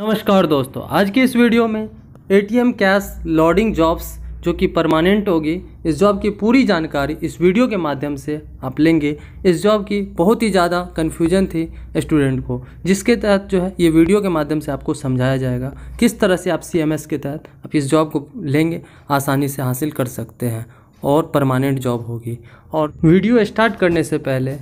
नमस्कार दोस्तों आज के इस वीडियो में एटीएम कैश लॉडिंग जॉब्स जो कि परमानेंट होगी इस जॉब की पूरी जानकारी इस वीडियो के माध्यम से आप लेंगे इस जॉब की बहुत ही ज़्यादा कन्फ्यूजन थी स्टूडेंट को जिसके तहत जो है ये वीडियो के माध्यम से आपको समझाया जाएगा किस तरह से आप एस के तहत आप इस जॉब को लेंगे आसानी से हासिल कर सकते हैं और परमानेंट जॉब होगी और वीडियो स्टार्ट करने से पहले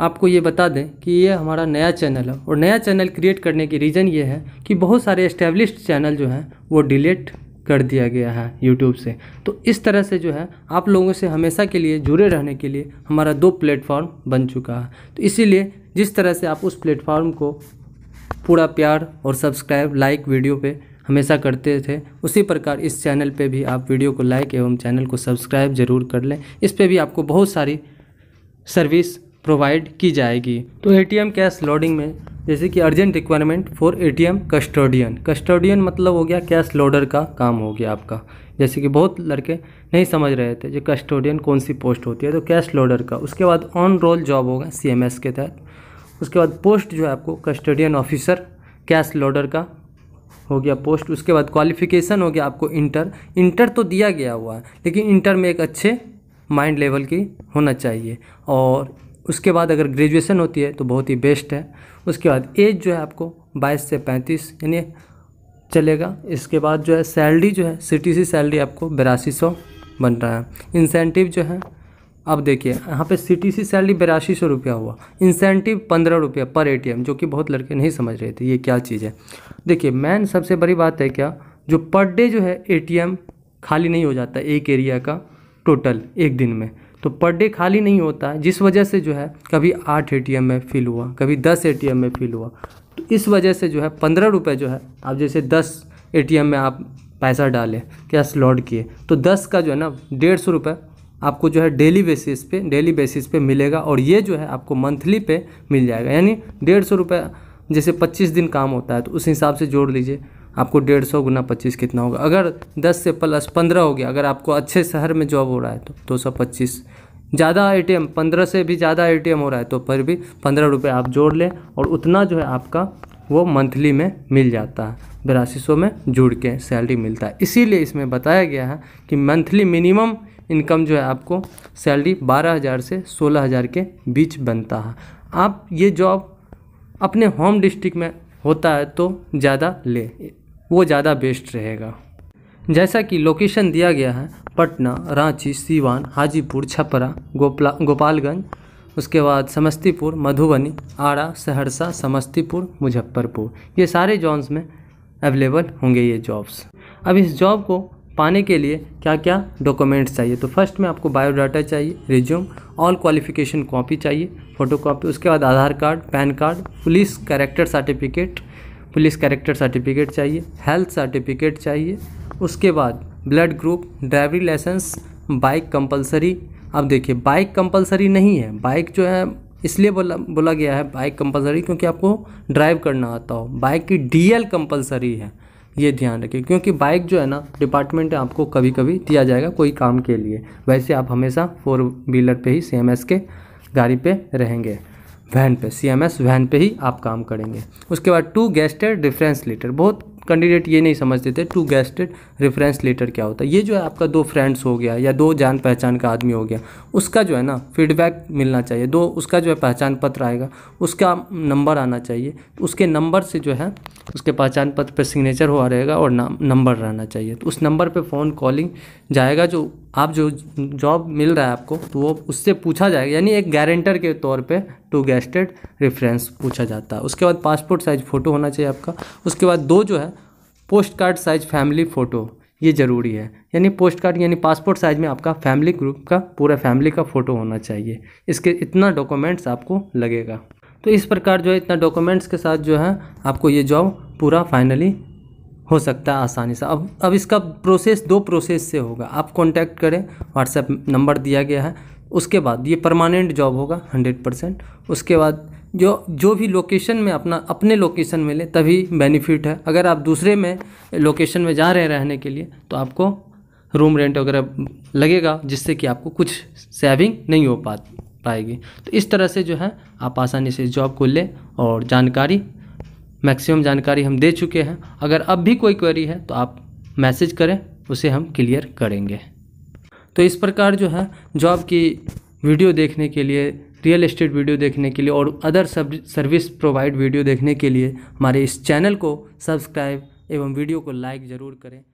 आपको ये बता दें कि ये हमारा नया चैनल है और नया चैनल क्रिएट करने की रीज़न ये है कि बहुत सारे इस्टेब्लिश चैनल जो हैं वो डिलीट कर दिया गया है यूट्यूब से तो इस तरह से जो है आप लोगों से हमेशा के लिए जुड़े रहने के लिए हमारा दो प्लेटफॉर्म बन चुका है तो इसीलिए जिस तरह से आप उस प्लेटफॉर्म को पूरा प्यार और सब्सक्राइब लाइक वीडियो पे हमेशा करते थे उसी प्रकार इस चैनल पे भी आप वीडियो को लाइक एवं चैनल को सब्सक्राइब ज़रूर कर लें इस पर भी आपको बहुत सारी सर्विस प्रोवाइड की जाएगी तो ए कैश लोडिंग में जैसे कि urgent requirement for ATM custodian custodian मतलब हो गया कैश लोडर का काम हो गया आपका जैसे कि बहुत लड़के नहीं समझ रहे थे जो कस्टोडियन कौन सी पोस्ट होती है तो कैश लोडर का उसके बाद ऑन रोल जॉब होगा एस के तहत उसके बाद पोस्ट जो है आपको कस्टोडियन ऑफिसर कैश लोडर का हो गया पोस्ट उसके बाद क्वालिफिकेशन हो गया आपको इंटर इंटर तो दिया गया हुआ है लेकिन इंटर में एक अच्छे माइंड लेवल की होना चाहिए और उसके बाद अगर ग्रेजुएशन होती है तो बहुत ही बेस्ट है उसके बाद एज जो है आपको बाईस से पैंतीस यानी चलेगा इसके बाद जो है सैलरी जो है सी सैलरी आपको बिरासी सौ बन रहा है इंसेंटिव जो है अब देखिए यहाँ पे सीटीसी सैलरी बिरासी सौ रुपया हुआ इंसेंटिव पंद्रह रुपया पर ए जो कि बहुत लड़के नहीं समझ रहे थे ये क्या चीज़ है देखिए मैन सबसे बड़ी बात है क्या जो पर डे जो है ए खाली नहीं हो जाता एक एरिया का टोटल एक दिन में तो पर डे खाली नहीं होता जिस वजह से जो है कभी आठ ए में फिल हुआ कभी दस ए में फिल हुआ तो इस वजह से जो है पंद्रह रुपये जो है आप जैसे दस ए में आप पैसा डालें कैश स्लॉट किए तो दस का जो है ना डेढ़ सौ रुपये आपको जो है डेली बेसिस पे डेली बेसिस पे मिलेगा और ये जो है आपको मंथली पे मिल जाएगा यानी डेढ़ सौ रुपये जैसे पच्चीस दिन काम होता है तो उस हिसाब से जोड़ लीजिए आपको डेढ़ सौ गुना पच्चीस कितना होगा अगर दस से प्लस पंद्रह हो गया अगर आपको अच्छे शहर में जॉब हो रहा है तो दो सौ पच्चीस ज़्यादा ए टी एम पंद्रह से भी ज़्यादा ए टी एम हो रहा है तो पर भी पंद्रह रुपये आप जोड़ लें और उतना जो है आपका वो मंथली में मिल जाता है बिरासी सौ में जुड़ के सैलरी मिलता है इसीलिए इसमें बताया गया है कि मंथली मिनिमम इनकम जो है आपको सैलरी बारह हज़ार से सोलह हज़ार के बीच बनता है आप ये जॉब अपने होम डिस्ट्रिक्ट में होता है तो ज़्यादा ले वो ज़्यादा बेस्ट रहेगा जैसा कि लोकेशन दिया गया है पटना रांची सीवान हाजीपुर छपरा गोपला गोपालगंज उसके बाद समस्तीपुर मधुबनी आरा सहरसा समस्तीपुर मुजफ्फरपुर ये सारे जॉन्स में अवेलेबल होंगे ये जॉब्स अब इस जॉब को पाने के लिए क्या क्या डॉक्यूमेंट्स चाहिए तो फर्स्ट में आपको बायोडाटा चाहिए रिज्यूम ऑल क्वालिफिकेशन कॉपी चाहिए फ़ोटो कॉपी उसके बाद Aadhaar card PAN card police character certificate police character certificate चाहिए हेल्थ सर्टिफिकेट चाहिए उसके बाद blood group driving licence bike compulsory अब देखिए बाइक कंपलसरी नहीं है बाइक जो है इसलिए बोला बोला गया है बाइक कंपलसरी क्योंकि आपको ड्राइव करना आता हो बाइक की डीएल कंपलसरी है ये ध्यान रखिए क्योंकि बाइक जो है ना डिपार्टमेंट आपको कभी कभी दिया जाएगा कोई काम के लिए वैसे आप हमेशा फोर व्हीलर पे ही सी के गाड़ी पे रहेंगे वैन पे सी एम एस वैन पे ही आप काम करेंगे उसके बाद टू गेस्टेड रेफरेंस लेटर बहुत कैंडिडेट ये नहीं समझते थे टू गेस्टेड रेफरेंस लेटर क्या होता है ये जो है आपका दो फ्रेंड्स हो गया या दो जान पहचान का आदमी हो गया उसका जो है ना फीडबैक मिलना चाहिए दो उसका जो है पहचान पत्र आएगा उसका नंबर आना चाहिए उसके नंबर से जो है उसके पहचान पत्र पर सिग्नेचर हुआ रहेगा और नाम नंबर रहना चाहिए तो उस नंबर पर फ़ोन कॉलिंग जाएगा जो आप जो जॉब मिल रहा है आपको तो वो उससे पूछा जाएगा यानी एक गारंटर के तौर पे टू गेस्टेड रेफरेंस पूछा जाता है उसके बाद पासपोर्ट साइज़ फ़ोटो होना चाहिए आपका उसके बाद दो जो है post card size family photo ये ज़रूरी है यानी पोस्ट कार्ड यानी पासपोर्ट साइज़ में आपका फैमिली ग्रुप का पूरा फैमिली का फ़ोटो होना चाहिए इसके इतना डॉक्यूमेंट्स आपको लगेगा तो इस प्रकार जो है इतना डॉक्यूमेंट्स के साथ जो है आपको ये जॉब पूरा फाइनली हो सकता है आसानी से अब अब इसका प्रोसेस दो प्रोसेस से होगा आप कांटेक्ट करें व्हाट्सएप नंबर दिया गया है उसके बाद ये परमानेंट जॉब होगा हंड्रेड परसेंट उसके बाद जो जो भी लोकेशन में अपना अपने लोकेशन में ले तभी बेनिफिट है अगर आप दूसरे में लोकेशन में जा रहे हैं रहने के लिए तो आपको रूम रेंट वगैरह लगेगा जिससे कि आपको कुछ सेविंग नहीं हो पा पाएगी तो इस तरह से जो है आप आसानी से जॉब को लें और जानकारी मैक्सिमम जानकारी हम दे चुके हैं अगर अब भी कोई क्वेरी है तो आप मैसेज करें उसे हम क्लियर करेंगे तो इस प्रकार जो है जॉब की वीडियो देखने के लिए रियल इस्टेट वीडियो देखने के लिए और अदर सब सर्विस प्रोवाइड वीडियो देखने के लिए हमारे इस चैनल को सब्सक्राइब एवं वीडियो को लाइक ज़रूर करें